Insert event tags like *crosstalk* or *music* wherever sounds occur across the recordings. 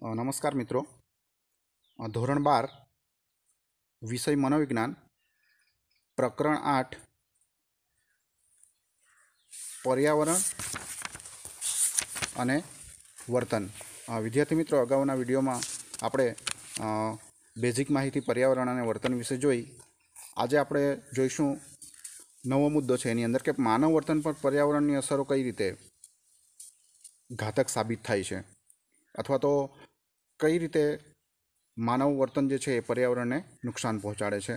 નમસ્કાર મિત્રો ધોરણ બાર વિષય મનોવિજ્ઞાન પ્રકરણ આઠ પર્યાવરણ અને વર્તન વિદ્યાર્થી મિત્રો અગાઉના વિડીયોમાં આપણે બેઝિક માહિતી પર્યાવરણ અને વર્તન વિશે જોઈ આજે આપણે જોઈશું નવો મુદ્દો છે એની અંદર કે માનવ વર્તન પર પર્યાવરણની અસરો કઈ રીતે ઘાતક સાબિત થાય છે અથવા તો કઈ રીતે માનવ વર્તન જે છે એ પર્યાવરણને નુકસાન પહોંચાડે છે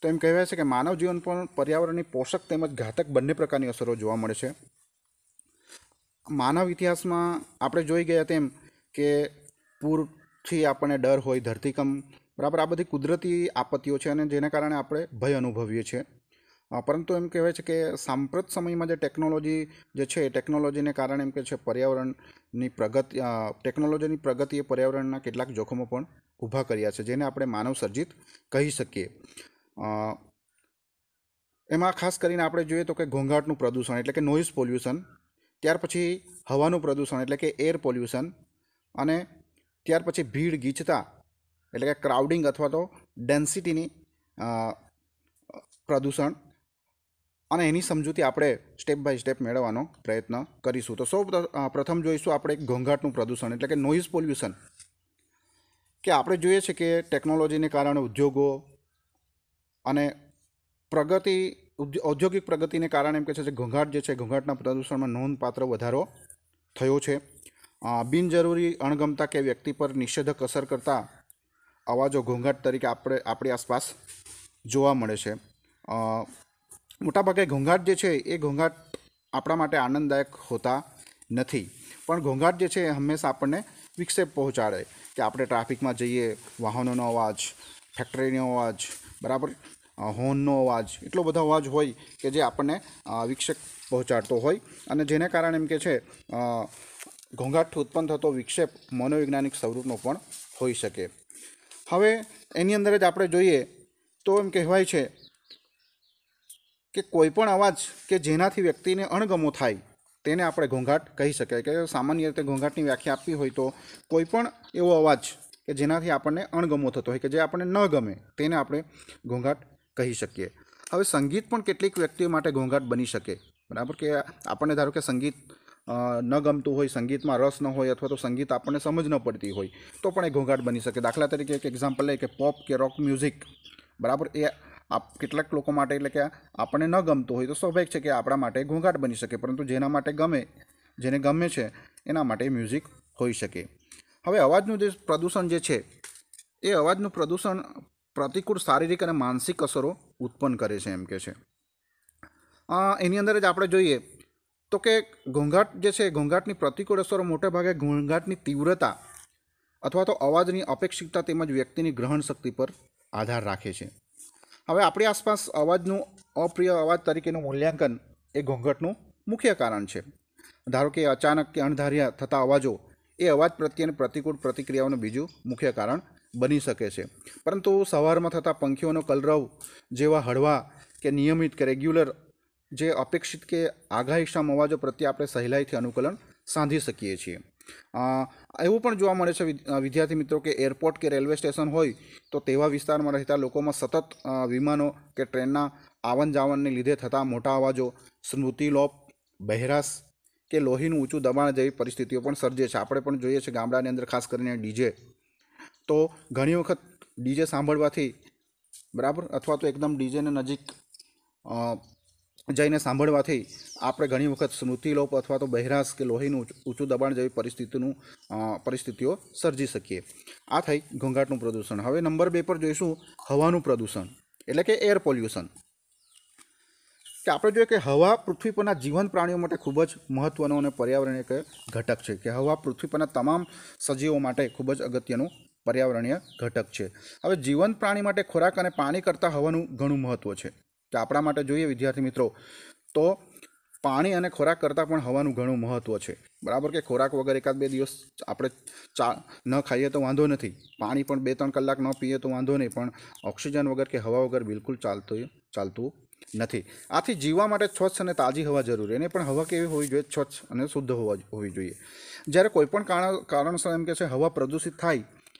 તો એમ કહેવાય છે કે માનવ જીવન પર પર્યાવરણની પોષક તેમજ ઘાતક બંને પ્રકારની અસરો જોવા મળે છે માનવ ઇતિહાસમાં આપણે જોઈ ગયા તેમ કે પૂરથી આપણને ડર હોય ધરતીકમ બરાબર આ બધી કુદરતી આપત્તિઓ છે અને જેને કારણે આપણે ભય અનુભવીએ છીએ પરંતુ એમ કહેવાય છે કે સાંપ્રત સમયમાં જે ટેકનોલોજી જે છે એ ટેકનોલોજીને કારણે એમ કે છે પર્યાવરણની પ્રગતિ ટેકનોલોજીની પ્રગતિએ પર્યાવરણના કેટલાક જોખમો પણ ઊભા કર્યા છે જેને આપણે માનવ સર્જિત કહી શકીએ એમાં ખાસ કરીને આપણે જોઈએ તો કે ઘોંઘાટનું પ્રદૂષણ એટલે કે નોઇઝ પોલ્યુશન ત્યાર પછી હવાનું પ્રદૂષણ એટલે કે એર પોલ્યુશન અને ત્યાર પછી ભીડ ગીચતા એટલે કે ક્રાઉડિંગ અથવા તો ડેન્સિટીની પ્રદૂષણ અને એની સમજૂતી આપણે સ્ટેપ બાય સ્ટેપ મેળવવાનો પ્રયત્ન કરીશું તો સૌ પ્રથમ જોઈશું આપણે એક ઘોંઘાટનું પ્રદૂષણ એટલે કે નોઇઝ પોલ્યુશન કે આપણે જોઈએ છે કે ટેકનોલોજીને કારણે ઉદ્યોગો અને પ્રગતિ ઔદ્યોગિક પ્રગતિને કારણે એમ કે છે કે ઘોંઘાટ જે છે ઘોંઘાટના પ્રદૂષણમાં નોંધપાત્ર વધારો થયો છે બિનજરૂરી અણગમતા કે વ્યક્તિ પર નિષેધક અસર કરતા અવાજો ઘોંઘાટ તરીકે આપણે આપણી આસપાસ જોવા મળે છે મોટાભાગે ઘોંઘાટ જે છે એ ઘોંઘાટ આપણા માટે આનંદદાયક હોતા નથી પણ ઘોંઘાટ જે છે એ હંમેશા આપણને વિક્ષેપ પહોંચાડે કે આપણે ટ્રાફિકમાં જઈએ વાહનોનો અવાજ ફેક્ટરીનો અવાજ બરાબર હોર્નનો અવાજ એટલો બધો અવાજ હોય કે જે આપણને વિક્ષેપ પહોંચાડતો હોય અને જેને કારણે એમ કે છે ઘોંઘાટ ઉત્પન્ન થતો વિક્ષેપ મનોવૈજ્ઞાનિક સ્વરૂપનો પણ હોઈ શકે હવે એની અંદર જ આપણે જોઈએ તો એમ કહેવાય છે કે કોઈપણ અવાજ કે જેનાથી વ્યક્તિને અણગમો થાય તેને આપણે ઘોંઘાટ કહી શકાય કે સામાન્ય રીતે ઘોંઘાટની વ્યાખ્યા આપવી હોય તો કોઈપણ એવો અવાજ કે જેનાથી આપણને અણગમો થતો હોય કે જે આપણને ન ગમે તેને આપણે ઘોંઘાટ કહી શકીએ હવે સંગીત પણ કેટલીક વ્યક્તિઓ માટે ઘોંઘાટ બની શકે બરાબર કે આપણને ધારો કે સંગીત ન ગમતું હોય સંગીતમાં રસ ન હોય અથવા તો સંગીત આપણને સમજ ન પડતી હોય તો પણ એ ઘોંઘાટ બની શકે દાખલા તરીકે એક એક્ઝામ્પલ લઈએ કે પોપ કે રોક મ્યુઝિક બરાબર એ આપ કેટલાક લોકો માટે એટલે કે આપણને ન ગમતો હોય તો સ્વાભાવિક છે કે આપણા માટે ઘોંઘાટ બની શકે પરંતુ જેના માટે ગમે જેને ગમે છે એના માટે મ્યુઝિક હોઈ શકે હવે અવાજનું જે પ્રદૂષણ જે છે એ અવાજનું પ્રદૂષણ પ્રતિકૂળ શારીરિક અને માનસિક અસરો ઉત્પન્ન કરે છે એમ કે છે એની અંદર જ આપણે જોઈએ તો કે ઘોંઘાટ જે છે ઘોંઘાટની પ્રતિકૂળ અસરો મોટે ભાગે ઘોંઘાટની તીવ્રતા અથવા તો અવાજની અપેક્ષિતતા તેમજ વ્યક્તિની ગ્રહણ શક્તિ પર આધાર રાખે છે હવે આપણી આસપાસ અવાજનું અપ્રિય અવાજ તરીકેનું મૂલ્યાંકન એ ઘોંઘટનું મુખ્ય કારણ છે ધારો કે અચાનક કે અણધાર્યા થતા અવાજો એ અવાજ પ્રત્યેની પ્રતિકૂળ પ્રતિક્રિયાઓનું બીજું મુખ્ય કારણ બની શકે છે પરંતુ સવારમાં થતા પંખીઓનો કલરવ જેવા હળવા કે નિયમિત કે રેગ્યુલર જે અપેક્ષિત કે આગાહીક્ષમ અવાજો પ્રત્યે આપણે સહેલાઈથી અનુકૂલન સાંધી શકીએ છીએ એવું પણ જોવા મળે છે વિદ્યાર્થી મિત્રો કે એરપોર્ટ કે રેલવે સ્ટેશન હોય તો તેવા વિસ્તારમાં રહેતા લોકોમાં સતત વિમાનો કે ટ્રેનના આવન જાવનને લીધે થતા મોટા અવાજો સ્મૃતિલોપ બહેરાશ કે લોહીનું ઊંચું દબાણ જેવી પરિસ્થિતિઓ પણ સર્જે છે આપણે પણ જોઈએ છીએ ગામડાની અંદર ખાસ કરીને ડીજે તો ઘણી વખત ડીજે સાંભળવાથી બરાબર અથવા તો એકદમ ડીજેને નજીક જઈને સાંભળવાથી આપણે ઘણી વખત સ્મૃતિલોપ અથવા તો બહેરાશ કે લોહીનું ઊંચું દબાણ જેવી પરિસ્થિતિનું પરિસ્થિતિઓ સર્જી શકીએ આ થઈ ઘોંઘાટનું પ્રદૂષણ હવે નંબર બે પર જોઈશું હવાનું પ્રદૂષણ એટલે કે એર પોલ્યુશન કે આપણે જોઈએ કે હવા પૃથ્વી પરના જીવંત પ્રાણીઓ માટે ખૂબ જ મહત્ત્વનો અને પર્યાવરણીય એક ઘટક છે કે હવા પૃથ્વી પરના તમામ સજીવો માટે ખૂબ જ અગત્યનું પર્યાવરણીય ઘટક છે હવે જીવંત પ્રાણી માટે ખોરાક અને પાણી કરતાં હવાનું ઘણું મહત્ત્વ છે કે આપણા માટે જોઈએ વિદ્યાર્થી મિત્રો તો પાણી અને ખોરાક કરતાં પણ હવાનું ઘણું મહત્ત્વ છે બરાબર કે ખોરાક વગર એકાદ બે દિવસ આપણે ચા ન ખાઈએ તો વાંધો નથી પાણી પણ બે ત્રણ કલાક ન પીએ તો વાંધો નહીં પણ ઓક્સિજન વગર કે હવા વગર બિલકુલ ચાલતું ચાલતું નથી આથી જીવવા માટે સ્વચ્છ અને તાજી હવા જરૂરી એને પણ હવા કેવી હોવી જોઈએ સ્વચ્છ અને શુદ્ધ હોવા હોવી જોઈએ જ્યારે કોઈપણ કારણ કારણસર એમ કે છે હવા પ્રદૂષિત થાય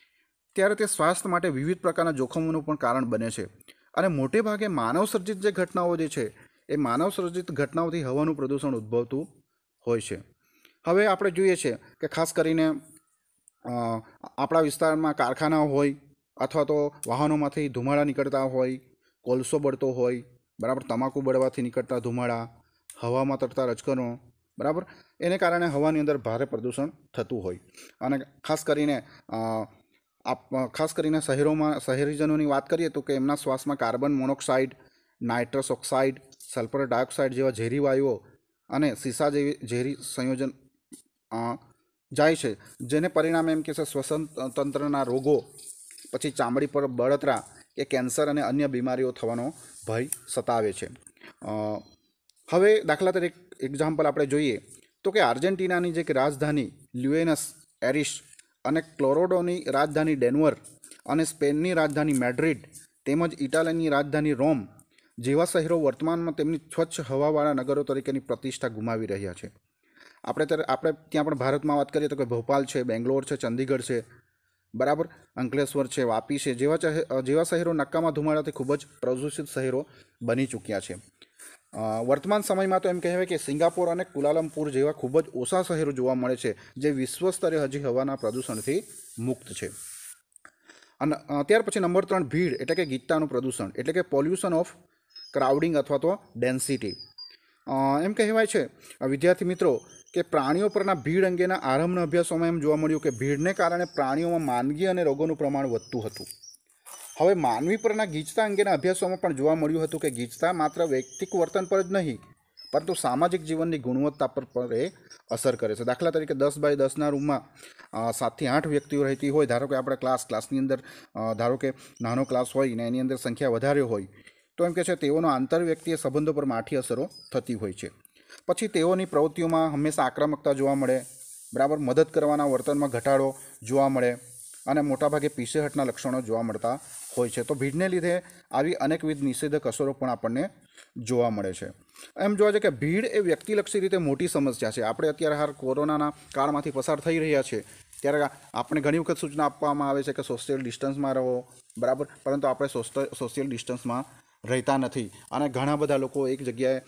ત્યારે તે સ્વાસ્થ્ય માટે વિવિધ પ્રકારના જોખમોનું પણ કારણ બને છે અને મોટે ભાગે માનવસર્જિત જે ઘટનાઓ જે છે એ માનવસર્જિત ઘટનાઓથી હવાનું પ્રદૂષણ ઉદ્ભવતું હોય છે હવે આપણે જોઈએ છે કે ખાસ કરીને આપણા વિસ્તારમાં કારખાનાઓ હોય અથવા તો વાહનોમાંથી ધુમાડા નીકળતા હોય કોલસો બળતો હોય બરાબર તમાકુ બળવાથી નીકળતા ધુમાડા હવામાં તરતા રજકણો બરાબર એને કારણે હવાની અંદર ભારે પ્રદૂષણ થતું હોય અને ખાસ કરીને આપ ખાસ કરીને શહેરોમાં શહેરીજનોની વાત કરીએ તો કે એમના શ્વાસમાં carbon monoxide nitrous oxide sulphur dioxide જેવા ઝેરી વાયુઓ અને સીસા જેવી ઝેરી સંયોજન જાય છે જેને પરિણામે એમ કે છે શ્વસન તંત્રના રોગો પછી ચામડી પર બળતરા કે કેન્સર અને અન્ય બીમારીઓ થવાનો ભય સતાવે છે હવે દાખલા તરીકે એક્ઝામ્પલ આપણે જોઈએ તો કે આર્જેન્ટિનાની જે એક રાજધાની લ્યુએનસ એરિશ અને ક્લોરોડોની રાજધાની ડેનવર અને સ્પેનની રાજધાની મેડ્રિડ તેમજ ઇટાલિયનની રાજધાની રોમ જેવા શહેરો વર્તમાનમાં તેમની સ્વચ્છ હવાવાળા નગરો તરીકેની પ્રતિષ્ઠા ગુમાવી રહ્યા છે આપણે ત્યારે આપણે ત્યાં પણ ભારતમાં વાત કરીએ તો કે ભોપાલ છે બેંગ્લોર છે ચંદીગઢ છે બરાબર અંકલેશ્વર છે વાપી છે જેવા જેવા શહેરો નક્કામાં ધુમાડાથી ખૂબ જ પ્રદૂષિત શહેરો બની ચૂક્યા છે વર્તમાન સમયમાં તો એમ કહેવાય કે સિંગાપોર અને કુલાલમપુર જેવા ખૂબ જ ઓછા શહેરો જોવા મળે છે જે વિશ્વ સ્તરે હજી હવાના પ્રદૂષણથી મુક્ત છે અને ત્યાર પછી નંબર ત્રણ ભીડ એટલે કે ગીતાનું પ્રદૂષણ એટલે કે પોલ્યુશન ઓફ ક્રાઉડિંગ અથવા તો ડેન્સિટી એમ કહેવાય છે વિદ્યાર્થી મિત્રો કે પ્રાણીઓ પરના ભીડ અંગેના આરંભના અભ્યાસોમાં એમ જોવા મળ્યું કે ભીડને કારણે પ્રાણીઓમાં માંદગી અને રોગોનું પ્રમાણ વધતું હતું હવે માનવી પરના ગીચતા અંગેના અભ્યાસોમાં પણ જોવા મળ્યું હતું કે ગીચતા માત્ર વૈયક્તિક વર્તન પર જ નહીં પરંતુ સામાજિક જીવનની ગુણવત્તા પર પણ એ અસર કરે છે દાખલા તરીકે દસ બાય દસના રૂમમાં સાતથી આઠ વ્યક્તિઓ રહેતી હોય ધારો કે આપણે ક્લાસ ક્લાસની અંદર ધારો કે નાનો ક્લાસ હોય ને એની અંદર સંખ્યા વધારે હોય તો એમ કે છે તેઓનો આંતરવ્યક્તિય સંબંધો પર માઠી અસરો થતી હોય છે પછી તેઓની પ્રવૃત્તિઓમાં હંમેશા આક્રમકતા જોવા મળે બરાબર મદદ કરવાના વર્તનમાં ઘટાડો જોવા મળે અને મોટાભાગે પીસેહટના લક્ષણો જોવા મળતા હોય છે તો ભીડને લીધે આવી અનેકવિધ નિષેધક અસરો પણ આપણને જોવા મળે છે એમ જોવા જઈએ કે ભીડ એ વ્યક્તિલક્ષી રીતે મોટી સમસ્યા છે આપણે અત્યારે હાલ કોરોનાના કાળમાંથી પસાર થઈ રહ્યા છે ત્યારે આપણે ઘણી વખત સૂચના આપવામાં આવે છે કે સોશિયલ ડિસ્ટન્સમાં રહો બરાબર પરંતુ આપણે સોશિયલ ડિસ્ટન્સમાં રહેતા નથી અને ઘણા બધા લોકો એક જગ્યાએ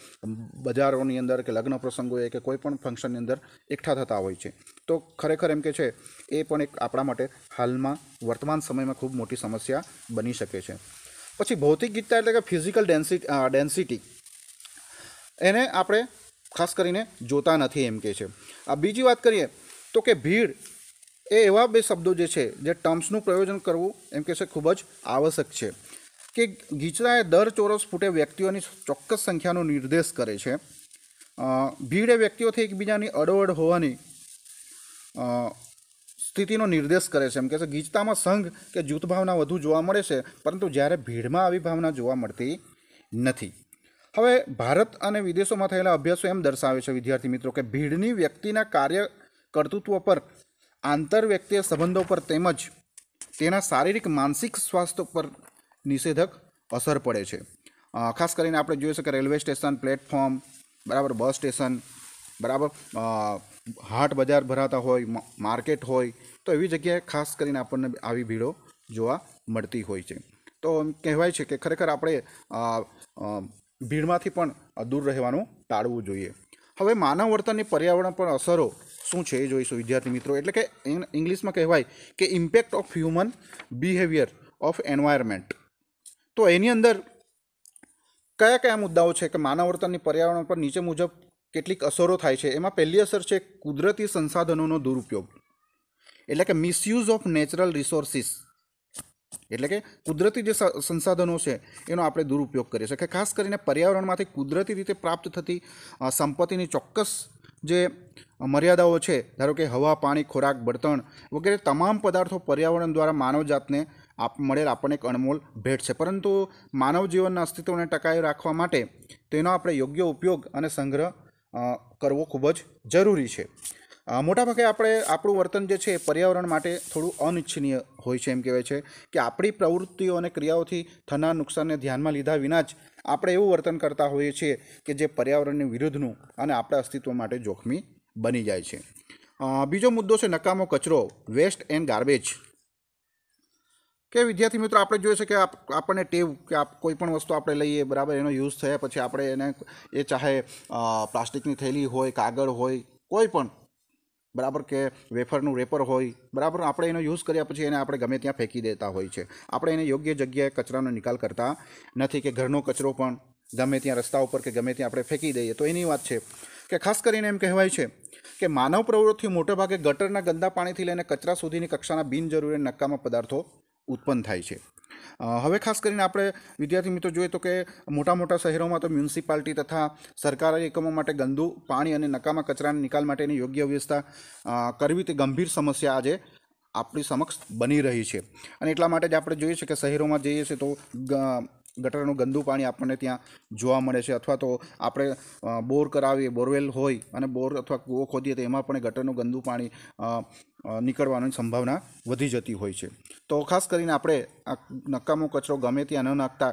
બજારોની અંદર કે લગ્ન પ્રસંગોએ કે કોઈ પણ ફંક્શનની અંદર એકઠા થતા હોય છે તો ખરેખર એમ કે છે એ પણ એક આપણા માટે હાલમાં વર્તમાન સમયમાં ખૂબ મોટી સમસ્યા બની શકે છે પછી ભૌતિક ગીતતા એટલે કે ફિઝિકલ ડેન્સિટી ડેન્સિટી એને આપણે ખાસ કરીને જોતા નથી એમ કે છે આ બીજી વાત કરીએ તો કે ભીડ એ એવા બે શબ્દો જે છે જે ટર્મ્સનું પ્રયોજન કરવું એમ કે છે ખૂબ જ આવશ્યક છે કે ગીચડા એ દર ચોરસ ફૂટે વ્યક્તિઓની ચોક્કસ સંખ્યાનો નિર્દેશ કરે છે ભીડ એ વ્યક્તિઓથી એકબીજાની અડવડ હોવાની સ્થિતિનો નિર્દેશ કરે છે એમ કે છે ગીચતામાં સંઘ કે જૂથ ભાવના વધુ જોવા મળે છે પરંતુ જ્યારે ભીડમાં આવી ભાવના જોવા મળતી નથી હવે ભારત અને વિદેશોમાં થયેલા અભ્યાસો એમ દર્શાવે છે વિદ્યાર્થી મિત્રો કે ભીડની વ્યક્તિના કાર્ય કર્તૃત્વ પર આંતરવ્યક્તિય સંબંધો પર તેમજ તેના શારીરિક માનસિક સ્વાસ્થ્ય પર નિષેધક અસર પડે છે ખાસ કરીને આપણે જોઈએ છે કે રેલવે સ્ટેશન પ્લેટફોર્મ બરાબર બસ સ્ટેશન બરાબર હાટ બજાર ભરાતા હોય માર્કેટ હોય તો એવી જગ્યાએ ખાસ કરીને આપણને આવી ભીડો જોવા મળતી હોય છે તો કહેવાય છે કે ખરેખર આપણે ભીડમાંથી પણ દૂર રહેવાનું ટાળવું જોઈએ હવે માનવ વર્તનની પર્યાવરણ પર અસરો શું છે એ જોઈશું વિદ્યાર્થી મિત્રો એટલે કે ઇંગ્લિશમાં કહેવાય કે impact of human behaviour of environment તો એની અંદર કયા કયા મુદ્દાઓ છે કે માનવ વર્તનની પર્યાવરણ પર નીચે મુજબ કેટલીક અસરો થાય છે એમાં પહેલી અસર છે કુદરતી સંસાધનોનો દુરુપયોગ એટલે કે મિસયુઝ ઓફ નેચરલ રિસોર્સિસ એટલે કે કુદરતી જે સંસાધનો છે એનો આપણે દુરુપયોગ કરી શકીએ ખાસ કરીને પર્યાવરણમાંથી કુદરતી રીતે પ્રાપ્ત થતી સંપત્તિની ચોક્કસ જે મર્યાદાઓ છે ધારો કે હવા પાણી ખોરાક બળતણ વગેરે તમામ પદાર્થો પર્યાવરણ દ્વારા માનવજાતને આપ મળેલ આપણને એક અણમોલ ભેટ છે પરંતુ માનવ જીવનના અસ્તિત્વને ટકાવી રાખવા માટે તેનો આપણે યોગ્ય ઉપયોગ અને સંગ્રહ કરવો ખૂબ જ જરૂરી છે મોટાભાગે આપણે આપણું વર્તન જે છે એ પર્યાવરણ માટે થોડું અનિચ્છનીય હોય છે એમ કહેવાય છે કે આપણી પ્રવૃત્તિઓ અને ક્રિયાઓથી થનાર નુકસાનને ધ્યાનમાં લીધા વિના જ આપણે એવું વર્તન કરતા હોઈએ છીએ કે જે પર્યાવરણની વિરુદ્ધનું અને આપણા અસ્તિત્વ માટે જોખમી બની જાય છે બીજો મુદ્દો છે નકામો કચરો વેસ્ટ એન્ડ ગાર્બેજ કે વિદ્યાર્થી મિત્રો આપણે જોઈએ છે કે આપણને ટેવ કે આપ કોઈ પણ વસ્તુ આપણે લઈએ બરાબર એનો યુઝ થયા પછી આપણે એને એ ચાહે પ્લાસ્ટિકની થેલી હોય કાગળ હોય કોઈ પણ બરાબર કે વેફરનું રેપર હોય બરાબર આપણે એનો યુઝ કર્યા પછી એને આપણે ગમે ત્યાં ફેંકી દેતા હોય છે આપણે એને યોગ્ય જગ્યાએ કચરાનો નિકાલ કરતા નથી કે ઘરનો કચરો પણ ગમે ત્યાં રસ્તા ઉપર કે ગમે ત્યાં આપણે ફેંકી દઈએ તો એની વાત છે કે ખાસ કરીને એમ કહેવાય છે કે માનવ પ્રવૃત્તિ મોટેભાગે ગટરના ગંદા પાણીથી લઈને કચરા સુધીની કક્ષાના બિનજરૂરી નકામા પદાર્થો ઉત્પન્ન થાય છે હવે ખાસ કરીને આપણે વિદ્યાર્થી મિત્રો જોઈએ તો કે મોટા મોટા શહેરોમાં તો મ્યુનિસિપાલિટી તથા સરકારી એકમો માટે ગંદુ પાણી અને નકામા કચરાના નિકાલ માટેની યોગ્ય વ્યવસ્થા કરવી તે ગંભીર સમસ્યા આજે આપણી સમક્ષ બની રહી છે અને એટલા માટે જ આપણે જોઈએ છીએ કે શહેરોમાં જઈએ છીએ તો ગટરનું ગંદુ પાણી આપણને ત્યાં જોવા મળે છે અથવા તો આપણે બોર કરાવીએ બોરવેલ હોય અને બોર અથવા કૂવો ખોદીએ તો એમાં પણ ગટરનું ગંદુ પાણી નીકળવાની સંભાવના વધી જતી હોય છે તો ખાસ કરીને આપણે આ નકામો કચરો ગમે ત્યાં ન નાખતા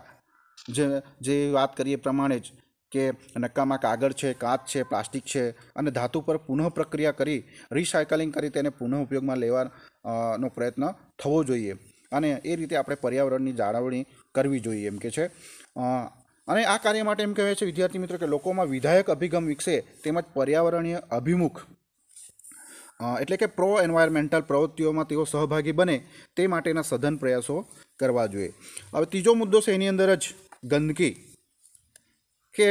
જે જે વાત કરીએ પ્રમાણે જ કે નક્કામાં કાગળ છે કાચ છે પ્લાસ્ટિક છે અને ધાતુ પર પુનઃ પ્રક્રિયા કરી રિસાયકલિંગ કરી તેને પુનઃ ઉપયોગમાં લેવાનો પ્રયત્ન થવો જોઈએ અને એ રીતે આપણે પર્યાવરણની જાળવણી કરવી જોઈએ એમ કે છે અને આ કાર્ય માટે એમ કહેવાય છે વિદ્યાર્થી મિત્રો કે લોકોમાં વિધાયક અભિગમ વિકસે તેમજ પર્યાવરણીય અભિમુખ એટલે કે પ્રો એન્વાયરમેન્ટલ પ્રવૃત્તિઓમાં તેઓ સહભાગી બને તે માટેના સઘન પ્રયાસો કરવા જોઈએ હવે ત્રીજો મુદ્દો છે એની અંદર જ ગંદકી કે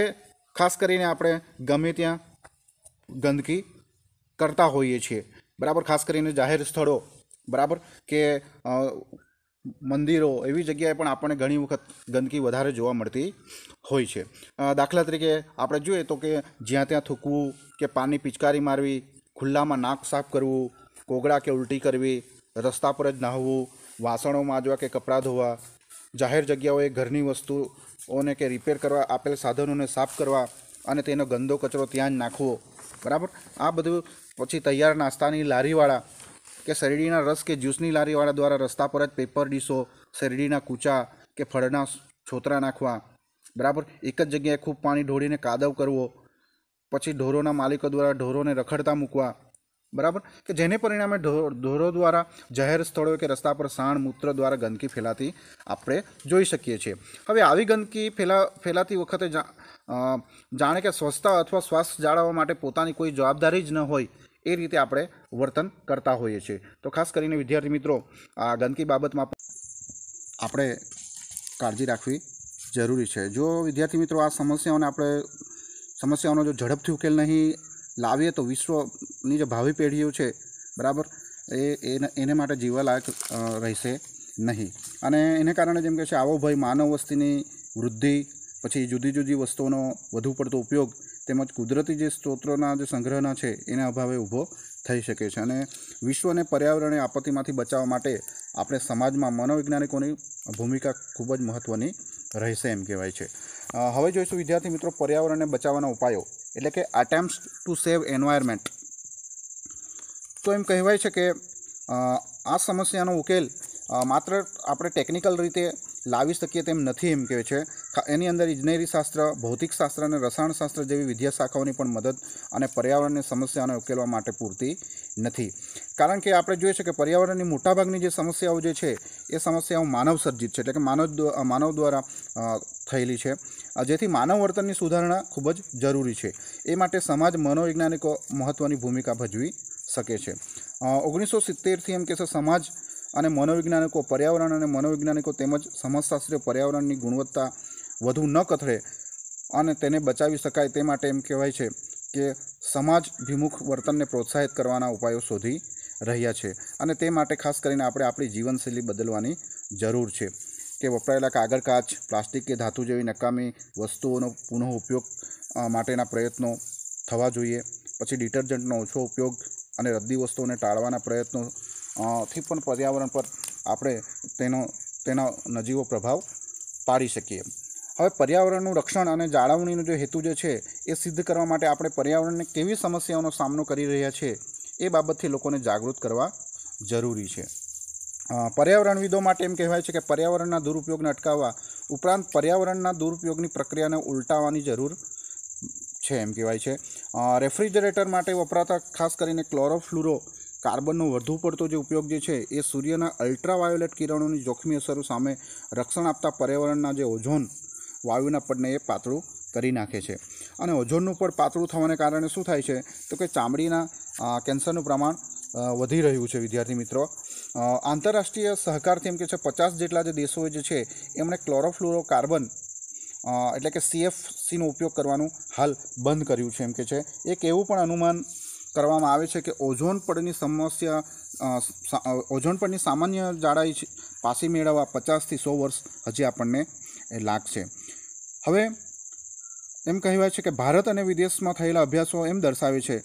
ખાસ કરીને આપણે ગમે ત્યાં ગંદકી કરતા હોઈએ છીએ બરાબર ખાસ કરીને જાહેર સ્થળો બરાબર કે મંદિરો એવી જગ્યાએ પણ આપણને ઘણી વખત ગંદકી વધારે જોવા મળતી હોય છે દાખલા તરીકે આપણે જોઈએ તો કે જ્યાં ત્યાં થૂકવું કે પાણી પિચકારી મારવી ખુલ્લામાં નાક સાફ કરવું કોગળા કે ઉલટી કરવી રસ્તા પર જ નાહવું વાસણો માજવા કે કપડાં ધોવા જાહેર જગ્યાઓએ ઘરની વસ્તુઓને કે રિપેર કરવા આપેલ સાધનોને સાફ કરવા અને તેનો ગંદો કચરો ત્યાં જ નાખવો બરાબર આ બધું પછી તૈયાર નાસ્તાની લારીવાળા કે શેરડીના રસ કે જ્યુસની લારીવાળા દ્વારા રસ્તા પર જ પેપર ડીશો શેરડીના કૂચા કે ફળના છોતરા નાખવા બરાબર એક જ જગ્યાએ ખૂબ પાણી ઢોળીને કાદવ કરવો પછી ઢોરોના માલિકો દ્વારા ઢોરોને રખડતા મૂકવા બરાબર કે જેને પરિણામે ઢોરો દ્વારા જાહેર સ્થળો કે રસ્તા પર સાણ મૂત્ર દ્વારા ગંદકી ફેલાતી આપણે જોઈ શકીએ છીએ હવે આવી ગંદકી ફેલા ફેલાતી વખતે જાણે કે સ્વચ્છતા અથવા શ્વાસ જાળવવા માટે પોતાની કોઈ જવાબદારી જ ન હોય એ રીતે આપણે વર્તન કરતા હોઈએ છીએ તો ખાસ કરીને વિદ્યાર્થી મિત્રો આ ગંદકી બાબતમાં આપણે કાળજી રાખવી જરૂરી છે જો વિદ્યાર્થી મિત્રો આ સમસ્યાઓને આપણે સમસ્યાઓનો જો ઝડપથી ઉકેલ નહીં લાવીએ તો વિશ્વની જે ભાવિ પેઢીઓ છે બરાબર એ એને માટે જીવાલાયક રહેશે નહીં અને એને કારણે જેમ કે છે આવો ભય માનવ વસ્તીની વૃદ્ધિ પછી જુદી જુદી વસ્તુઓનો વધુ પડતો ઉપયોગ તેમજ કુદરતી જે સ્ત્રોતોના જે સંગ્રહના છે એના અભાવે ઊભો થઈ શકે છે અને વિશ્વને પર્યાવરણીય આપત્તિમાંથી બચાવવા માટે આપણે સમાજમાં મનોવૈજ્ઞાનિકોની ભૂમિકા ખૂબ જ મહત્ત્વની રહેશે એમ કહેવાય છે હવે જોઈશું વિદ્યાર્થી મિત્રો પર્યાવરણને બચાવવાના ઉપાયો એટલે કે अटेम्प्ट्स ટુ સેવ એનવાયરમેન્ટ તો એમ કહેવાય છે કે આ સમસ્યાનો ઉકેલ માત્ર આપણે ટેકનિકલ રીતે લાવી સકીએ તેમ નથી એમ કહે છે કે એની અંદર ઇજનેરી શાસ્ત્ર ભૌતિક શાસ્ત્ર અને રસાયણ શાસ્ત્ર જેવી વિદ્યાશાખાઓની પણ મદદ અને પર્યાવરણની સમસ્યાનો ઉકેલવા માટે પૂરતી નથી કારણ કે આપણે જોઈએ છે કે પર્યાવરણની મોટા ભાગની જે સમસ્યાઓ જે છે એ સમસ્યાઓ માનવ સર્જિત છે એટલે કે માનવ દ્વારા થયેલી છે જેથી માનવ વર્તનની સુધારણા ખૂબ જ જરૂરી છે એ માટે સમાજ મનોવૈજ્ઞાનિકો મહત્ત્વની ભૂમિકા ભજવી શકે છે ઓગણીસો સિત્તેરથી એમ કે છે સમાજ અને મનોવૈજ્ઞાનિકો પર્યાવરણ અને મનોવૈજ્ઞાનિકો તેમજ સમાજશાસ્ત્રીય પર્યાવરણની ગુણવત્તા વધુ ન કથળે અને તેને બચાવી શકાય તે માટે એમ કહેવાય છે કે સમાજ વિમુખ વર્તનને પ્રોત્સાહિત કરવાના ઉપાયો શોધી રહ્યા છે અને તે માટે ખાસ કરીને આપણે આપણી જીવનશૈલી બદલવાની જરૂર છે કે વપરાયેલા કાગળ કાચ પ્લાસ્ટિક કે ધાતુ જેવી નકામી વસ્તુઓનો પુનઃ ઉપયોગ માટેના પ્રયત્નો થવા જોઈએ પછી ડિટર્જન્ટનો ઓછો ઉપયોગ અને રદ્દી વસ્તુઓને ટાળવાના પ્રયત્નો થી પણ પર્યાવરણ પર આપણે તેનો તેનો નજીવો પ્રભાવ પાડી શકીએ હવે પર્યાવરણનું રક્ષણ અને જાળવણીનો જે હેતુ જે છે એ સિદ્ધ કરવા માટે આપણે પર્યાવરણને કેવી સમસ્યાઓનો સામનો કરી રહ્યા છે એ બાબતથી લોકોને જાગૃત કરવા જરૂરી છે પર્યાવરણવિદો માટે એમ કહેવાય છે કે પર્યાવરણના દુરુપયોગને અટકાવવા ઉપરાંત પર્યાવરણના દુરુપયોગની પ્રક્રિયાને ઉલટાવવાની જરૂર છે એમ કહેવાય છે રેફ્રિજરેટર માટે વપરાતા ખાસ કરીને ક્લોરોફ્લુરો કાર્બનનો વધુ પડતો જે ઉપયોગ જે છે એ સૂર્યના અલ્ટ્રાવાયોલેટ કિરણોની જોખમી અસરો સામે રક્ષણ આપતા પર્યાવરણના જે ઓઝોન વાયુના પડને એ પાતળું કરી નાખે છે અને ઓઝોનનું પડ પાતળું થવાને કારણે શું થાય છે તો કે ચામડીના કેન્સરનું પ્રમાણ વધી રહ્યું છે વિદ્યાર્થી મિત્રો અંતરરાષ્ટ્રીય સહકાર ટીમ કે છે 50 જેટલા જે દેશો છે એમને ક્લોરોફ્લોરો કાર્બન એટલે કે CFC નો ઉપયોગ કરવાનું હાલ બંધ કર્યું છે એમ કે છે એક એવું પણ અનુમાન કરવામાં આવે છે કે ઓઝોન પડની સમસ્યા ઓઝોન પડની સામાન્ય જાડાઈ પાછી મેળવા 50 થી 100 વર્ષ હજી આપણે લાગે છે હવે એમ કહેવા છે કે ભારત અને વિદેશમાં થયેલા અભ્યાસો એમ દર્શાવે છે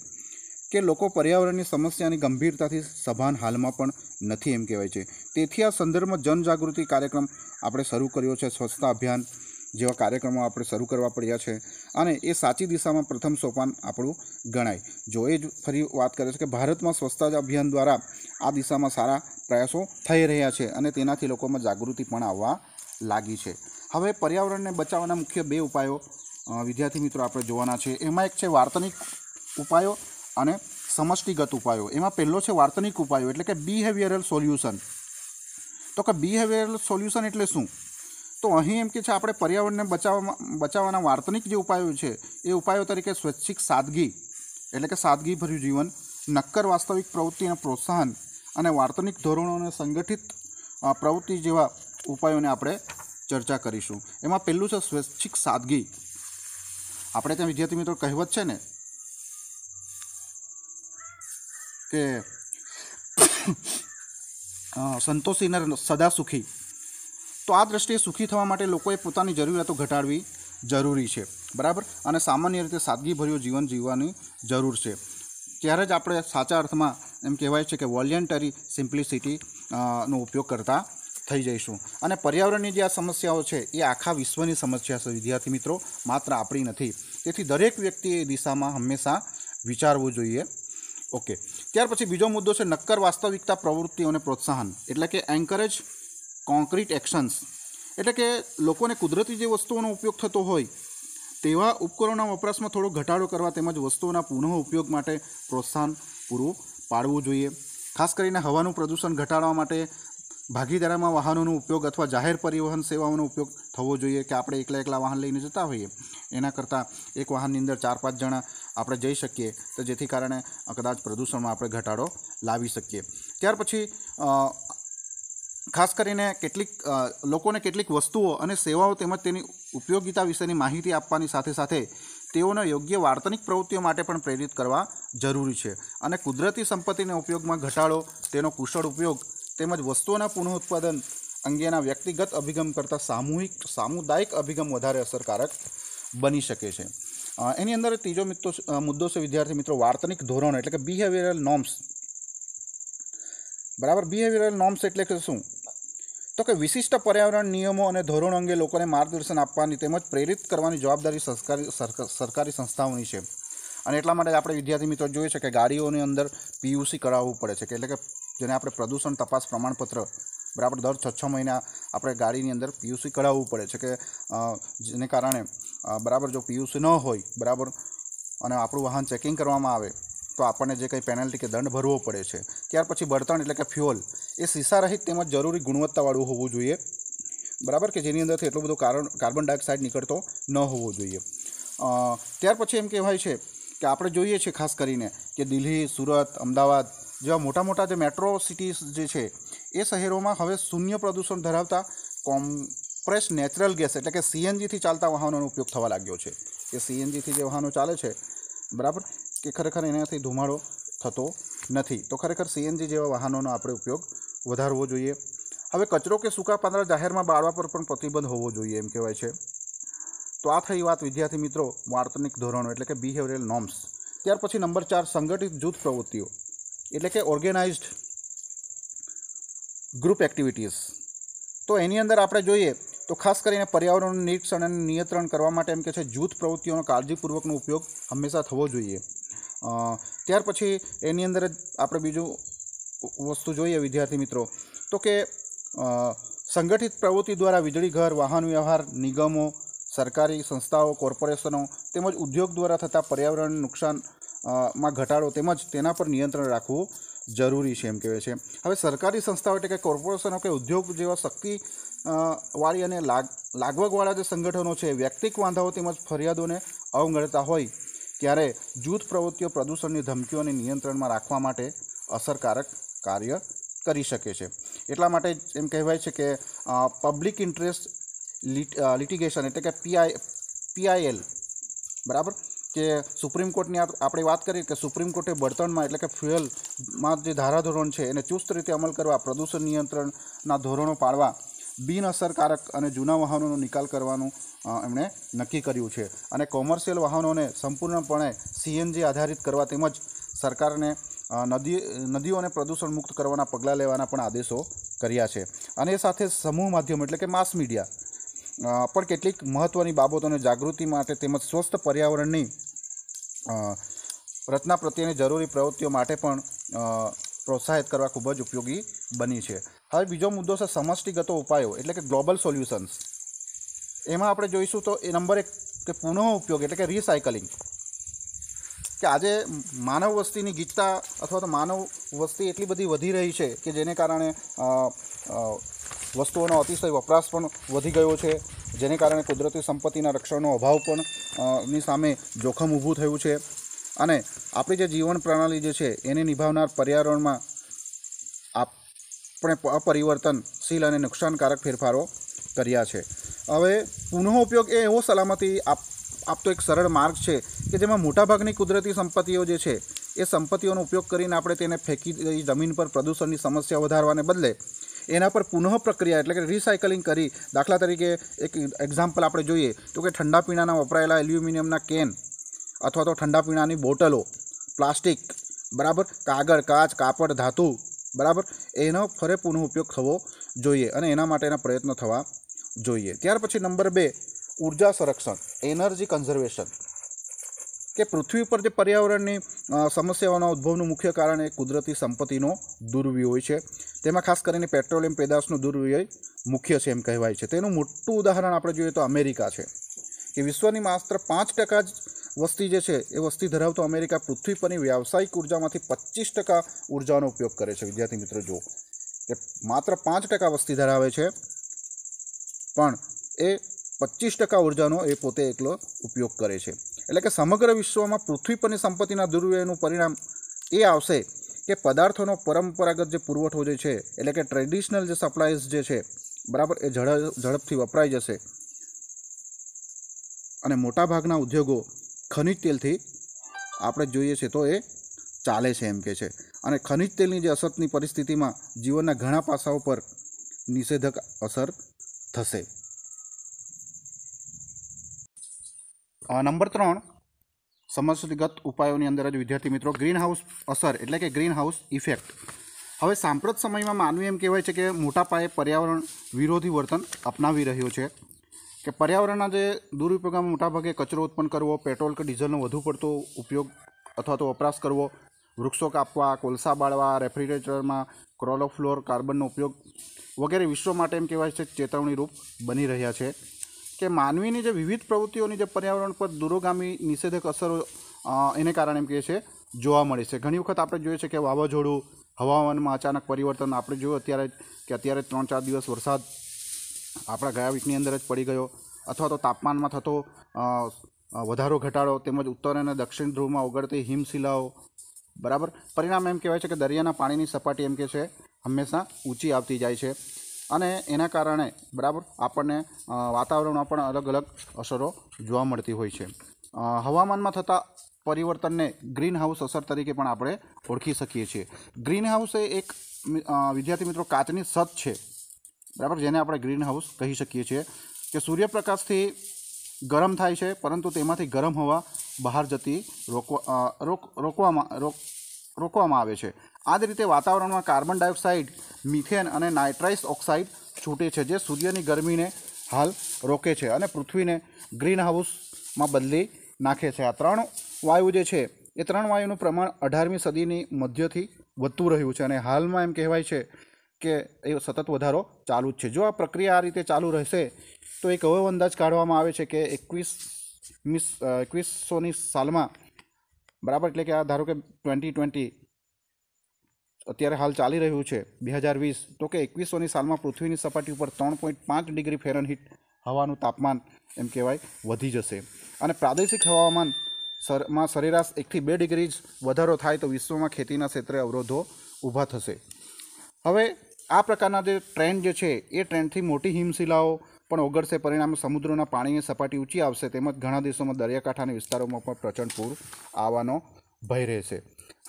કે લોકો પર્યાવરણની સમસ્યાની ગંભીરતાથી સભાન હાલમાં પણ નથી એમ કહેવાય છે તેથી આ સંદર્ભમાં જનજાગૃતિ કાર્યક્રમ આપણે શરૂ કર્યો છે સ્વચ્છતા અભિયાન જેવા કાર્યક્રમો આપણે શરૂ કરવા પડ્યા છે અને એ સાચી દિશામાં પ્રથમ સોપાન આપણું ગણાય જો એ જ ફરી વાત કરે છે કે ભારતમાં સ્વચ્છતા અભિયાન દ્વારા આ દિશામાં સારા પ્રયાસો થઈ રહ્યા છે અને તેનાથી લોકોમાં જાગૃતિ પણ આવવા લાગી છે હવે પર્યાવરણને બચાવવાના મુખ્ય બે ઉપાયો વિદ્યાર્થી મિત્રો આપણે જોવાના છે એમાં એક છે વાર્તનિક ઉપાયો અને સમસ્તગત ઉપાયો એમાં પહેલો છે વાર્તનિક ઉપાયો એટલે કે બિહેવિયરલ સોલ્યુશન તો કે બિહેવિયરલ સોલ્યુશન એટલે શું તો અહી એમ કે છે આપણે પર્યાવરણને બચાવવા બચાવવાના વાર્તનિક જે ઉપાયો છે એ ઉપાયો તરીકે સ્વચ્છ ิก સાદગી એટલે કે સાદગી ભર્યું જીવન નક્કર વાસ્તવિક પ્રવૃત્તિને પ્રોત્સાહન અને વાર્તનિક ધોરણોને સંગઠિત પ્રવૃત્તિ જેવા ઉપાયોને આપણે ચર્ચા કરીશું એમાં પહેલું છે સ્વચ્છ ิก સાદગી આપણે તો વિદ્યાર્થી મિત્રો કહેવત છે ને કે *coughs* ah, સંતોષીને સદા સુખી તો આ દ્રષ્ટિએ સુખી થવા માટે લોકોએ પોતાની જરૂરિયાતો ઘટાડવી જરૂરી છે બરાબર અને સામાન્ય રીતે સાદગીભર્યું જીવન જીવવાની જરૂર છે ત્યારે જ આપણે સાચા અર્થમાં એમ કહેવાય છે કે વોલેન્ટરી સિમ્પ્લિસિટી નો ઉપયોગ કરતા થઈ જઈશું અને પર્યાવરણની જે આ સમસ્યાઓ છે એ આખા વિશ્વની સમસ્યા છે વિદ્યાર્થી મિત્રો માત્ર આપણી નથી તેથી દરેક વ્યક્તિએ એ દિશામાં હંમેશા વિચારવું જોઈએ ઓકે ત્યાર પછી બીજો મુદ્દો છે નક્કર વાસ્તવિકતા પ્રવૃત્તિઓને પ્રોત્સાહન એટલે કે એન્કરેજ કોન્ક્રીટ એક્શન્સ એટલે કે લોકોને કુદરતી જે વસ્તુઓનો ઉપયોગ થતો હોય તેવા ઉપકરણોના વપરાશમાં થોડો ઘટાડો કરવા તેમજ વસ્તુઓના પુનઃ ઉપયોગ માટે પ્રોત્સાહન પૂરું પાડવું જોઈએ ખાસ કરીને હવાનું પ્રદૂષણ ઘટાડવા માટે ભાગીદારામાં વાહનોનો ઉપયોગ અથવા જાહેર પરિવહન સેવાઓનો ઉપયોગ થવો જોઈએ કે આપણે એકલા એકલા વાહન લઈને જતા હોઈએ એના કરતાં એક વાહનની અંદર ચાર પાંચ જણા આપણે જઈ શકીએ તો જેથી કારણે કદાચ પ્રદૂષણમાં આપણે ઘટાડો લાવી શકીએ ત્યાર પછી ખાસ કરીને કેટલીક લોકોને કેટલીક વસ્તુઓ અને સેવાઓ તેમજ તેની ઉપયોગિતા વિશેની માહિતી આપવાની સાથે સાથે તેઓને યોગ્ય વાર્તનિક પ્રવૃત્તિઓ માટે પણ પ્રેરિત કરવા જરૂરી છે અને કુદરતી સંપત્તિના ઉપયોગમાં ઘટાડો તેનો કુશળ ઉપયોગ તેમજ વસ્તુઓના પુનઃઉત્પાદન અંગેના વ્યક્તિગત અભિગમ કરતાં સામૂહિક સામુદાયિક અભિગમ વધારે અસરકારક બની શકે છે એની અંદર ત્રીજો મિત્રો મુદ્દો છે વિદ્યાર્થી મિત્રો વાર્તનિક ધોરણ એટલે કે બિહેવિયરલ નોમ્સ બરાબર બિહેવિયરલ નોમ્સ એટલે કે શું તો કે વિશિષ્ટ પર્યાવરણ નિયમો અને ધોરણો અંગે લોકોને માર્ગદર્શન આપવાની તેમજ પ્રેરિત કરવાની જવાબદારી સરકારી સરકારી સંસ્થાઓની છે અને એટલા માટે આપણે વિદ્યાર્થી મિત્રો જોઈએ છે કે ગાડીઓની અંદર પીયુસી કરાવવું પડે છે કે એટલે કે જેને આપણે પ્રદૂષણ તપાસ પ્રમાણપત્ર બરાબર દર છ છ મહિના આપણે ગાડીની અંદર પીયુસી કરાવવું પડે છે કે જેને કારણે બરાબર જો પીયુસી ન હોય બરાબર અને આપણું વાહન ચેકિંગ કરવામાં આવે તો આપણને જે કંઈ પેનલ્ટી કે દંડ ભરવો પડે છે ત્યાર પછી બળતણ એટલે કે ફ્યુઅલ એ સીસા રહિત તેમજ જરૂરી ગુણવત્તાવાળું હોવું જોઈએ બરાબર કે જેની અંદરથી એટલો બધો કાર્બન કાર્બન ડાયોક્સાઇડ નીકળતો ન હોવો જોઈએ ત્યાર પછી એમ કહેવાય છે કે આપણે જોઈએ છીએ ખાસ કરીને કે દિલ્હી સુરત અમદાવાદ જેવા મોટા મોટા જે મેટ્રો સિટીઝ જે છે એ શહેરોમાં હવે શૂન્ય પ્રદૂષણ ધરાવતા કોમ ફ્રેશ નેચરલ ગેસ એટલે કે સીએનજીથી ચાલતા વાહનોનો ઉપયોગ થવા લાગ્યો છે કે સીએનજીથી જે વાહનો ચાલે છે બરાબર કે ખરેખર એનાથી ધુમાડો થતો નથી તો ખરેખર સીએનજી જેવા વાહનોનો આપણે ઉપયોગ વધારવો જોઈએ હવે કચરો કે સૂકા પાંદડા જાહેરમાં બાળવા પર પણ પ્રતિબંધ હોવો જોઈએ એમ કહેવાય છે તો આ થઈ વાત વિદ્યાર્થી મિત્રો વાર્તનિક ધોરણો એટલે કે બિહેવિયરલ નોર્મ્સ ત્યાર પછી નંબર ચાર સંગઠિત જૂથ પ્રવૃત્તિઓ એટલે કે ઓર્ગેનાઇઝ્ડ ગ્રુપ એક્ટિવિટીઝ તો એની અંદર આપણે જોઈએ તો ખાસ કરીને પર્યાવરણનું નિરીક્ષણ અને નિયંત્રણ કરવા માટે એમ કે છે જૂથ પ્રવૃત્તિઓનો કાળજીપૂર્વકનો ઉપયોગ હંમેશા થવો જોઈએ ત્યાર પછી એની અંદર જ આપણે બીજું વસ્તુ જોઈએ વિદ્યાર્થી મિત્રો તો કે સંગઠિત પ્રવૃત્તિ દ્વારા વીજળી ઘર વાહન વ્યવહાર નિગમો સરકારી સંસ્થાઓ કોર્પોરેશનો તેમજ ઉદ્યોગ દ્વારા થતા પર્યાવરણ નુકસાન માં ઘટાડો તેમજ તેના પર નિયંત્રણ રાખવું જરૂરી છે એમ કહેવાય છે હવે સરકારી સંસ્થાઓ એટલે કે કોર્પોરેશનો કે ઉદ્યોગ જેવા શક્તિ વાળી અને લાગ લાગવગવાળા જે સંગઠનો છે વ્યક્તિક વાંધાઓ તેમજ ફરિયાદોને અવગણતા હોય ત્યારે જૂથ પ્રવૃત્તિઓ પ્રદૂષણની ધમકીઓને નિયંત્રણમાં રાખવા માટે અસરકારક કાર્ય કરી શકે છે એટલા માટે એમ કહેવાય છે કે પબ્લિક ઇન્ટરેસ્ટ લિટ લિટિગેશન એટલે કે પીઆઈ પીઆઈએલ બરાબર કે સુપ્રીમ કોર્ટની આપણે વાત કરીએ કે સુપ્રીમ કોર્ટે બળતણમાં એટલે કે ફ્યુઅલમાં જે ધારાધોરણ છે એને ચુસ્ત રીતે અમલ કરવા પ્રદૂષણ નિયંત્રણના ધોરણો પાળવા બિનઅસરકારક અને જૂના વાહનોનો નિકાલ કરવાનું એમણે નક્કી કર્યું છે અને કોમર્શિયલ વાહનોને સંપૂર્ણપણે સીએનજી આધારિત કરવા તેમજ સરકારને નદી નદીઓને પ્રદૂષણ મુક્ત કરવાના પગલાં લેવાના પણ આદેશો કર્યા છે અને એ સાથે સમૂહ માધ્યમ એટલે કે માસ મીડિયા પણ કેટલીક મહત્ત્વની બાબતોને જાગૃતિ માટે તેમજ સ્વસ્થ પર્યાવરણની રચના પ્રત્યેની જરૂરી પ્રવૃત્તિઓ માટે પણ પ્રોત્સાહિત કરવા ખૂબ જ ઉપયોગી બની છે હવે બીજો મુદ્દો છે સમષ્ટિગતો ઉપાયો એટલે કે ગ્લોબલ સોલ્યુશન્સ એમાં આપણે જોઈશું તો એ નંબર એક કે પુનઃ ઉપયોગ એટલે કે રિસાયકલિંગ કે આજે માનવ વસ્તીની ગીતતા અથવા તો માનવ વસ્તી એટલી બધી વધી રહી છે કે જેને કારણે વસ્તુઓનો અતિશય વપરાશ પણ વધી ગયો છે જેને કારણે કુદરતી સંપત્તિના રક્ષણનો અભાવ પણ ની સામે જોખમ ઊભું થયું છે અને આપણી જે જીવન પ્રણાલી જે છે એને નિભાવનાર પર્યાવરણમાં આપણે અપરિવર્તનશીલ અને નુકસાનકારક ફેરફારો કર્યા છે હવે પુનઃ ઉપયોગ એ એવો સલામતી આપ આપતો એક સરળ માર્ગ છે કે જેમાં મોટાભાગની કુદરતી સંપત્તિઓ જે છે એ સંપત્તિઓનો ઉપયોગ કરીને આપણે તેને ફેંકી દઈ જમીન પર પ્રદૂષણની સમસ્યા વધારવાને બદલે એના પર પુનઃ પ્રક્રિયા એટલે કે રિસાયકલિંગ કરી દાખલા તરીકે એક એક્ઝામ્પલ આપણે જોઈએ તો કે ઠંડા પીણાના વપરાયેલા એલ્યુમિનિયમના કેન અથવા તો ઠંડા પીણાની બોટલો પ્લાસ્ટિક બરાબર કાગળ કાચ કાપડ ધાતુ બરાબર એનો ફરે ઉપયોગ થવો જોઈએ અને એના માટેના પ્રયત્નો થવા જોઈએ ત્યાર પછી નંબર બે ઉર્જા સંરક્ષણ એનર્જી કન્ઝર્વેશન કે પૃથ્વી પર જે પર્યાવરણની સમસ્યાઓના ઉદ્ભવનું મુખ્ય કારણ એ કુદરતી સંપત્તિનો દુર્વ્યય છે તેમાં ખાસ કરીને પેટ્રોલિયમ પેદાશનો દુર્વ્યય મુખ્ય છે એમ કહેવાય છે તેનું મોટું ઉદાહરણ આપણે જોઈએ તો અમેરિકા છે કે વિશ્વની માત્ર પાંચ ટકા જ વસ્તી જે છે એ વસ્તી ધરાવતો અમેરિકા પૃથ્વી પરની વ્યાવસાયિક ઉર્જામાંથી પચીસ ટકા ઉર્જાનો ઉપયોગ કરે છે વિદ્યાર્થી મિત્રો જો કે માત્ર પાંચ ટકા વસ્તી ધરાવે છે પણ એ પચીસ ટકા ઉર્જાનો એ પોતે એકલો ઉપયોગ કરે છે એટલે કે સમગ્ર વિશ્વમાં પૃથ્વી પરની સંપત્તિના દુર્વ્યયનું પરિણામ એ આવશે કે પદાર્થોનો પરંપરાગત જે પુરવઠો જે છે એટલે કે ટ્રેડિશનલ જે સપ્લાયઝ જે છે બરાબર એ ઝડપ ઝડપથી વપરાઈ જશે અને મોટાભાગના ઉદ્યોગો ખનિજ તેલથી આપણે જોઈએ છે તો એ ચાલે છે એમ કે છે અને ખનિજ તેલની જે અસરની પરિસ્થિતિમાં જીવનના ઘણા પાસાઓ પર નિષેધક અસર થશે નંબર ત્રણ સમસ્યાગત ઉપાયોની અંદર જ વિદ્યાર્થી મિત્રો ગ્રીન હાઉસ અસર એટલે કે ગ્રીનહાઉસ ઇફેક્ટ હવે સાંપ્રત સમયમાં માનવી એમ કહેવાય છે કે મોટા પાયે પર્યાવરણ વિરોધી વર્તન અપનાવી રહ્યો છે કે પર્યાવરણના જે દુરુપયોગમાં મોટાભાગે કચરો ઉત્પન્ન કરવો પેટ્રોલ કે ડીઝલનો વધુ પડતો ઉપયોગ અથવા તો વપરાશ કરવો વૃક્ષો કાપવા કોલસા બાળવા રેફ્રિજરેટરમાં ફ્લોર કાર્બનનો ઉપયોગ વગેરે વિશ્વ માટે એમ કહેવાય છે ચેતવણીરૂપ બની રહ્યા છે કે માનવીની જે વિવિધ પ્રવૃત્તિઓની જે પર્યાવરણ પર દુરોગામી નિષેધક અસરો એને કારણે એમ કહે છે જોવા મળે છે ઘણી વખત આપણે જોઈએ છે કે વાવાઝોડું હવામાનમાં અચાનક પરિવર્તન આપણે જોયું અત્યારે કે અત્યારે ત્રણ ચાર દિવસ વરસાદ આપણા ગયા વીકની અંદર જ પડી ગયો અથવા તો તાપમાનમાં થતો વધારો ઘટાડો તેમજ ઉત્તર અને દક્ષિણ ધ્રુવમાં ઓગળતી હિમશિલાઓ બરાબર પરિણામ એમ કહેવાય છે કે દરિયાના પાણીની સપાટી એમ કે છે હંમેશા ઊંચી આવતી જાય છે અને એના કારણે બરાબર આપણને વાતાવરણમાં પણ અલગ અલગ અસરો જોવા મળતી હોય છે હવામાનમાં થતા પરિવર્તનને ગ્રીન હાઉસ અસર તરીકે પણ આપણે ઓળખી શકીએ છીએ ગ્રીન હાઉસ એ એક વિદ્યાર્થી મિત્રો કાચની સત છે બરાબર જેને આપણે ગ્રીન હાઉસ કહી શકીએ છીએ કે સૂર્યપ્રકાશથી ગરમ થાય છે પરંતુ તેમાંથી ગરમ હવા બહાર જતી રોકવા રોક રોકવામાં રોક રોકવામાં આવે છે આ જ રીતે વાતાવરણમાં કાર્બન ડાયોક્સાઇડ મિથેન અને નાઇટ્રાઇસ ઓક્સાઇડ છૂટે છે જે સૂર્યની ગરમીને હાલ રોકે છે અને પૃથ્વીને ગ્રીન હાઉસમાં બદલી નાખે છે આ ત્રણ વાયુ જે છે એ ત્રણ વાયુનું પ્રમાણ અઢારમી સદીની મધ્યથી વધતું રહ્યું છે અને હાલમાં એમ કહેવાય છે કે એ સતત વધારો ચાલુ જ છે જો આ પ્રક્રિયા આ રીતે ચાલુ રહેશે તો એક એવો અંદાજ કાઢવામાં આવે છે કે એકવીસ મીસ એકવીસોની સાલમાં બરાબર એટલે કે આ ધારો કે ટ્વેન્ટી ટ્વેન્ટી અત્યારે હાલ ચાલી રહ્યું છે બે હજાર વીસ તો કે એકવીસોની સાલમાં પૃથ્વીની સપાટી ઉપર ત્રણ પોઈન્ટ પાંચ ડિગ્રી હીટ હવાનું તાપમાન એમ કહેવાય વધી જશે અને પ્રાદેશિક હવામાન સરમાં સરેરાશ એકથી બે ડિગ્રી જ વધારો થાય તો વિશ્વમાં ખેતીના ક્ષેત્રે અવરોધો ઊભા થશે હવે આ પ્રકારના જે ટ્રેન્ડ જે છે એ ટ્રેન્ડથી મોટી હિમશિલાઓ પણ ઓગળશે પરિણામે સમુદ્રના પાણીની સપાટી ઊંચી આવશે તેમજ ઘણા દેશોમાં દરિયાકાંઠાના વિસ્તારોમાં પણ પ્રચંડ પૂર આવવાનો ભય રહેશે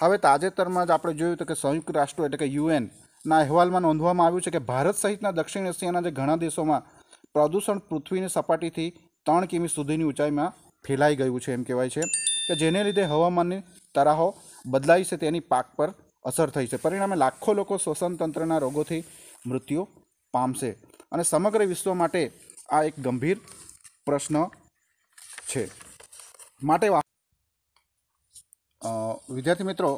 હવે તાજેતરમાં જ આપણે જોયું તો કે સંયુક્ત રાષ્ટ્રો એટલે કે યુએન ના અહેવાલમાં નોંધવામાં આવ્યું છે કે ભારત સહિતના દક્ષિણ એશિયાના જે ઘણા દેશોમાં પ્રદૂષણ પૃથ્વીની સપાટીથી ત્રણ કિમી સુધીની ઊંચાઈમાં ફેલાઈ ગયું છે એમ કહેવાય છે કે જેને લીધે હવામાનની તરાહો બદલાય છે તેની પાક પર અસર થઈ છે પરિણામે લાખો લોકો શ્વસનતંત્રના રોગોથી મૃત્યુ પામશે અને સમગ્ર વિશ્વ માટે આ એક ગંભીર પ્રશ્ન છે માટે વિદ્યાર્થી મિત્રો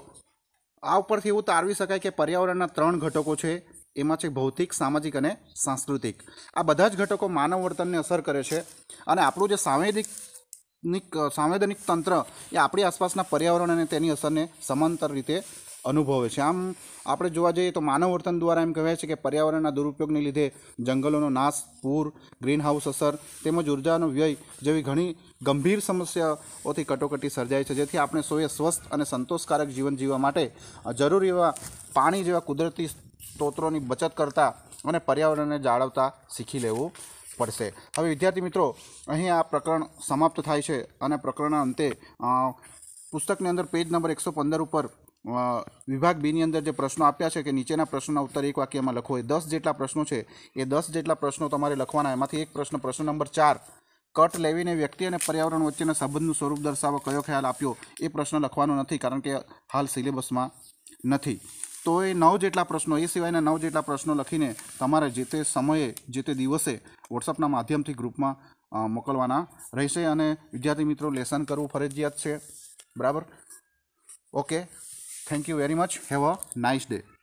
આ ઉપરથી એવું તારવી શકાય કે પર્યાવરણના ત્રણ ઘટકો છે એમાં છે ભૌતિક સામાજિક અને સાંસ્કૃતિક આ બધા જ ઘટકો માનવ વર્તનને અસર કરે છે અને આપણું જે સાંવેદિક સાંવેદનિક તંત્ર એ આપણી આસપાસના પર્યાવરણ અને તેની અસરને સમાંતર રીતે અનુભવે છે આમ આપણે જોવા જઈએ તો માનવ વર્તન દ્વારા એમ કહેવાય છે કે પર્યાવરણના દુરુપયોગને લીધે જંગલોનો નાશ પૂર ગ્રીનહાઉસ અસર તેમજ ઉર્જાનો વ્યય જેવી ઘણી ગંભીર સમસ્યાઓથી કટોકટી સર્જાય છે જેથી આપણે સૌએ સ્વસ્થ અને સંતોષકારક જીવન જીવવા માટે જરૂરી એવા પાણી જેવા કુદરતી સ્ત્રોતોની બચત કરતા અને પર્યાવરણને જાળવતા શીખી લેવું પડશે હવે વિદ્યાર્થી મિત્રો અહીં આ પ્રકરણ સમાપ્ત થાય છે અને પ્રકરણના અંતે પુસ્તકની અંદર પેજ નંબર એકસો પંદર ઉપર વા વિભાગ બી ની અંદર જે પ્રશ્નો આપ્યા છે કે નીચેના પ્રશ્નોના ઉત્તર એક વાક્યમાં લખો એ 10 જેટલા પ્રશ્નો છે એ 10 જેટલા પ્રશ્નો તમારે લખવાના છે માથી એક પ્રશ્ન પ્રશ્ન નંબર 4 કટ લેવીને વ્યક્તિ અને પર્યાવરણ વચ્ચેનો સંબંધનું સ્વરૂપ દર્શાવો કયો ખ્યાલ આપ્યો એ પ્રશ્ન લખવાનો નથી કારણ કે હાલ સિલેબસમાં નથી તો એ 9 જેટલા પ્રશ્નો એ સિવાયના 9 જેટલા પ્રશ્નો લખીને તમારે જે તે સમયે જે તે દિવસે WhatsApp ના માધ્યમથી ગ્રુપમાં મોકલવાના રહેશે અને વિદ્યાર્થી મિત્રો લેસન કરવું ફરજિયાત છે બરાબર okay Thank you very much. Have a nice day.